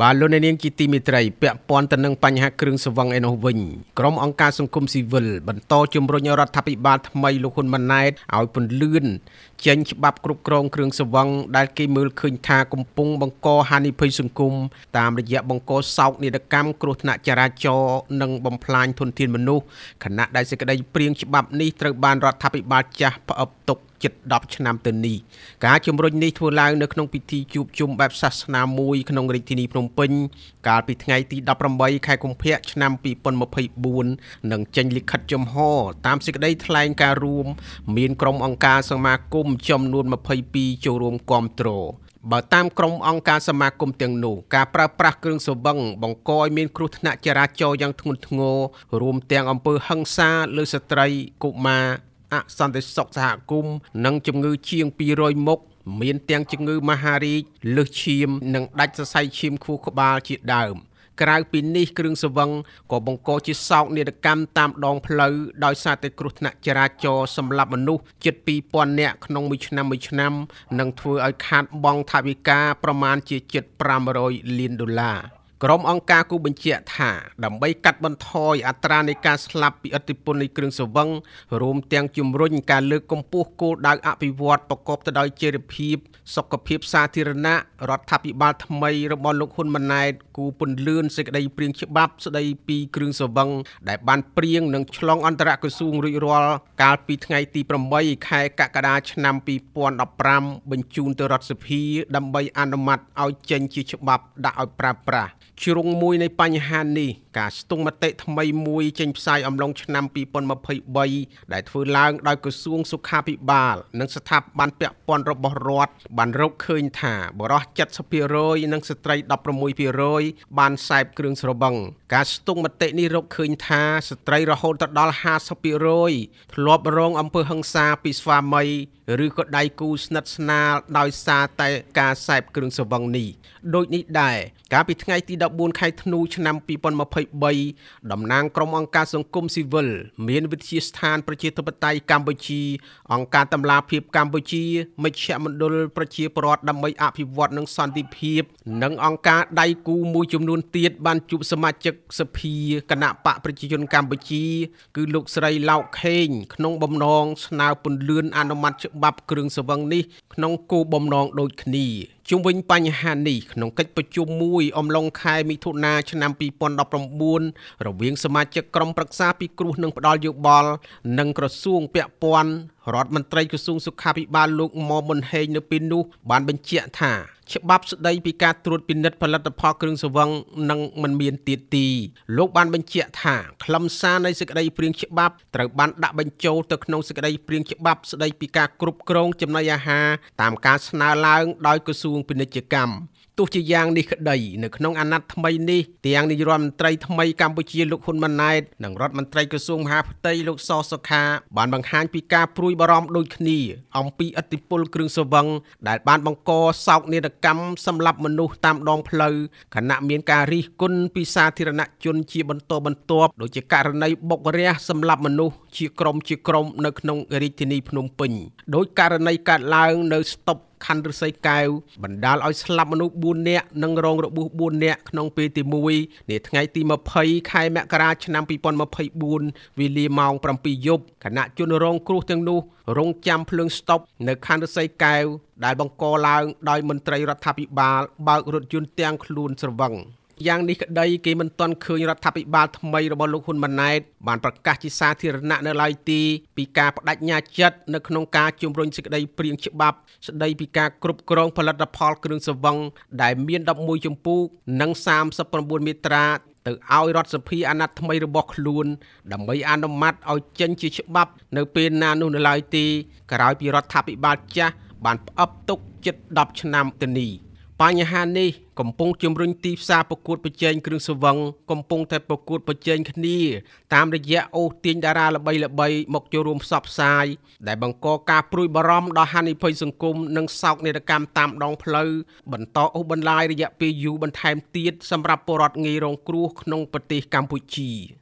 បាទលោកនាងជាទីមេត្រីពាក់ព័ន្ធទៅនឹងបញ្ហាគ្រឿងស្វឹងឯនោះវិញក្រុមអង្គការសង្គមស៊ីវិលបន្តជំរុញរដ្ឋាភិបាលថ្មីលោកហ៊ុនម៉ាណែតឲ្យពន្លឿនចេញច្បាប់គ្រប់គ្រងគ្រឿងស្វឹងដែលគេមើលឃើញថាកំពុងបង្កហានិភ័យសង្គមតាមរយៈបង្កសោកនាដកម្មគ្រោះថ្នាក់ចរាចរណ៍និងបំផ្លាញធនធានមនុស្សខណៈដែលសេចក្តីព្រៀងច្បាប់នេះត្រូវបានរដ្ឋាភិបាលចាស់ផ្អឹបទុកជិត10ឆ្នាំទៅនេះការជំរុញនេះធ្វើឡើង នៅក្នុងពិធីជួបជុំបែបសាសនាមួយក្នុងរាជធានីភ្នំពេញកាលពីថ្ងៃទី18ខែកុម្ភៈឆ្នាំ2024និងចេញលិខិតចំហតាមសេចក្តីថ្លែងការណ៍រួមមានក្រុមអង្គការសមាគមចំនួន22ចូលរួមគាំទ្របើតាមក្រមអង្គការសមាគមទាំងនោះការប្រើប្រាស់គ្រឿងស្រវឹងបង្កឲ្យមានគ្រោះថ្នាក់ចរាចរណ៍យ៉ាងធ្ងន់ធ្ងររួម ទាំងអំពើហិង្សាលើស្ត្រីកុមារអសន្តិសុខសហគមន៍និងជំងឺជាង200មុខមានទាំងជំងឺ មហារីកលឹះឈាមនិងដាច់សរសៃឈាម ខួរក្បាលជាដើម ក្រៅពីនេះគ្រឿងស្វឹងក៏បង្កជាសោកនាដកម្មតាមដង ផ្លូវដោយសារតែគ្រោះថ្នាក់ចរាចរណ៍សម្លាប់មនុស្សជិត2000នាក់ក្នុងមួយឆ្នាំមួយឆ្នាំនិងធ្វើឲ្យខាតបង់ថវិកាប្រមាណជាជិត500លានដុល្លារក្រុមអង្គការគូបញ្ជាក់ថាដើម្បីកាត់បន្ថយអត្រានៃការស្លាប់ពីឥទ្ធិពលនៃគ្រឿងស្រវឹងរួមទាំងជំរុញការលើកកម្ពស់គោលដៅអភិវឌ្ឍប្រកបទៅដោយចីរភាពសុខភាពសាធារណៈរដ្ឋាភិបាលថ្មីរបស់លោកហ៊ុនម៉ាណែតគូពន្លឿនសេចក្តីព្រៀងច្បាប់ស្តីពីគ្រឿងស្រវឹងដែលបានព្រៀងនឹងឆ្លងអន្តរក្រសួងរួចរាល់កាលពីថ្ងៃទី8ខែកក្កដាឆ្នាំ2015បញ្ជូនទៅរដ្ឋសភាដើម្បីអនុម័តឲ្យចេញជាច្បាប់ដាក់ឲ្យប្រើប្រាស់ជ្រុងមួយនៃបញ្ហានេះការស្ទង់មតិថ្មីមួយចេញផ្សាយអំឡុងឆ្នាំ2023ដែលធ្វើឡើងដោយក្រសួងសុខាភិបាល និងស្ថាប័នពាក់ព័ន្ធរបស់រដ្ឋបានរកឃើញថាបរិះ70%និងស្ត្រី16%បានសេពគ្រឿងស្រវឹងការស្ទង់មតិនេះរកឃើញថាស្ត្រីរហូតដល់50%ធ្លាប់រងអំពើហិង្សាពីស្វាមី ឬក៏ដៃគូស្និទ្ធស្នាលដោយសារតែការសេពគ្រឿងស្រវឹងនេះដូចនេះដែរកាលពីថ្ងៃទី14ខែធ្នូឆ្នាំ2023 2023តំណាងក្រុមអង្គការសង្គមស៊ីវិលមាន វិទ្យាស្ថានប្រជាធិបតេយ្យកម្ពុជាអង្គការតម្លាភាពកម្ពុជាមជ្ឈមណ្ឌលប្រជាពលរដ្ឋដើម្បីអភិវឌ្ឍនិងសន្តិភាពនិងអង្គការដៃគូមួយចំនួនទៀតបានជួបសមាជិកសភាគណៈបកប្រជាជនកម្ពុជា គឺលោកស្រីឡៅខេងក្នុងបំណងស្នើពន្លឿនអនុម័តច្បាប់គ្រឿងសង្វឹងនេះ ក្នុងគោលបំណងដូចគ្នាជុំវិញបញ្ហានេះក្នុងកិច្ចប្រជុំមួយអំឡុងខែមិថុនាឆ្នាំ2019រវាងសមាជិកក្រុមប្រឹក្សាពីគ្រោះនឹងផ្ដាល់យោបល់និងក្រសួងពាក់ព័ន្ធរដ្ឋមន្ត្រីក្រសួងសុខាភិបាលលោកមមុនហេងនៅពេលនោះបានបញ្ជាក់ថាច្បាប់ស្តីពីការត្រួតពិនិត្យផលិតផលគ្រឿងសង្វឹងនឹងមិនមានទៀតទីលោកបានបញ្ជាក់ថាខ្លឹមសារនៃសេចក្តីព្រៀងច្បាប់ត្រូវបានដាក់បញ្ចូលទៅក្នុងសេចក្តីព្រៀងច្បាប់ស្តីពីការគ្រប់គ្រងចំណីអាហារតាមការស្នើឡើងដោយក្រសួងពាណិជ្ជកម្មទោះជាយ៉ាងនេះក្តីនៅក្នុងអាណត្តិថ្មីនេះទាំងនាយរដ្ឋមន្ត្រីថ្មីកម្ពុជាលោកហ៊ុនម៉ាណែតនិងរដ្ឋមន្ត្រីក្រសួងមហាផ្ទៃលោកសសុខាបានបង្ហាញពីការព្រួយបារម្ភដូចគ្នាអំពីឥទ្ធិពលគ្រឿងសង្វឹងដែលបានបង្កសោកនាដកម្មសម្លាប់មនុស្សតាមដងផ្លូវខណៈមានការរិះគន់ពីសាធារណជនជាបន្តបន្ទាប់ដូចជាករណីបុករះសម្លាប់មនុស្សជាក្រុមជាក្រុមនៅក្នុងរាជធានីភ្នំពេញដោយករណីកើតឡើងនៅស្តុបខណ្ឌរស័យកែវបណ្ដាលឲ្យស្លាប់មនុស្ស4នាក់និងរងរបួស4នាក់ក្នុងពេលទី1នាថ្ងៃទី20ខែមករាឆ្នាំ2024វេលាម៉ោង7យប់គណៈជនរងគ្រោះទាំងនោះ រងចាំភ្លើងស្តុប នៅខណ្ឌរស័យកែវដែលបង្កឡើងដោយមន្ត្រីរដ្ឋាភិបាល បើករថយន្តទាំងខ្លួនស្រវឹងយ៉ាងនេះក្តីគេមិនទាន់ឃើញរដ្ឋាភិបាលថ្មីរបស់លោកហ៊ុនម៉ាណែត បានប្រកាសជាសាធារណៈនៅឡើយទីពីការបដិញ្ញាចិត្តនៅក្នុងការជំរុញសេចក្តីព្រៀងច្បាប់ស្តីពីការគ្រប់គ្រងផលិតផលគ្រឿងសង្វឹងដែលមាន11ជំពូកនិង39មាត្រាទៅឲ្យរដ្ឋសភាអាណត្តិថ្មីរបស់ខ្លួនដើម្បីអនុម័តឲ្យចេញជាច្បាប់នៅពេលណានោះនៅឡើយទីក្រោយពីរដ្ឋាភិបាលចាស់បានផ្អឹបទុកជិត10ឆ្នាំទៅនេះ។បញ្ហានេះកំពុងជំរុញទីផ្សារប្រកួតប្រជែងគ្រឿងសង្វឹងកំពុងតែប្រកួតប្រជែងគ្នា តាមរយៈអូសទាញតារាល្បីៗមកចូលរួមផ្សព្វផ្សាយដែលបង្កការព្រួយបារម្ភដល់ហានិភ័យសង្គមនិងសោកនាដកម្មតាមដងផ្លូវបន្តអូសបន្លាយរយៈពេលយូរបន្ថែមទៀតសម្រាប់ពលរដ្ឋងាយរងគ្រោះក្នុងប្រទេសកម្ពុជា។